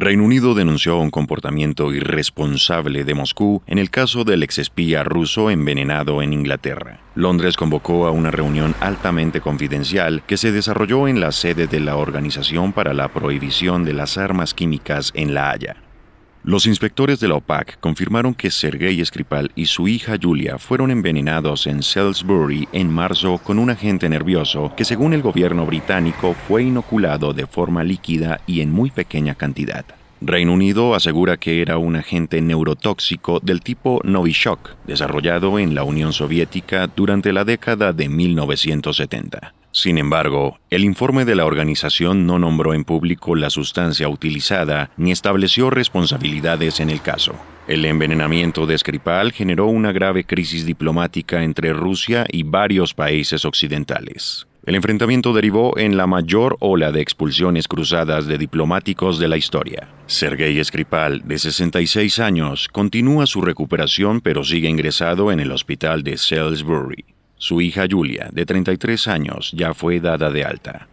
Reino Unido denunció un comportamiento irresponsable de Moscú en el caso del exespía ruso envenenado en Inglaterra. Londres convocó a una reunión altamente confidencial que se desarrolló en la sede de la Organización para la Prohibición de las Armas Químicas en La Haya. Los inspectores de la OPAC confirmaron que Sergei Skripal y su hija Julia fueron envenenados en Salisbury en marzo con un agente nervioso que según el gobierno británico fue inoculado de forma líquida y en muy pequeña cantidad. Reino Unido asegura que era un agente neurotóxico del tipo Novichok, desarrollado en la Unión Soviética durante la década de 1970. Sin embargo, el informe de la organización no nombró en público la sustancia utilizada ni estableció responsabilidades en el caso. El envenenamiento de Skripal generó una grave crisis diplomática entre Rusia y varios países occidentales. El enfrentamiento derivó en la mayor ola de expulsiones cruzadas de diplomáticos de la historia. Sergei Skripal, de 66 años, continúa su recuperación pero sigue ingresado en el hospital de Salisbury. Su hija Julia, de 33 años, ya fue dada de alta.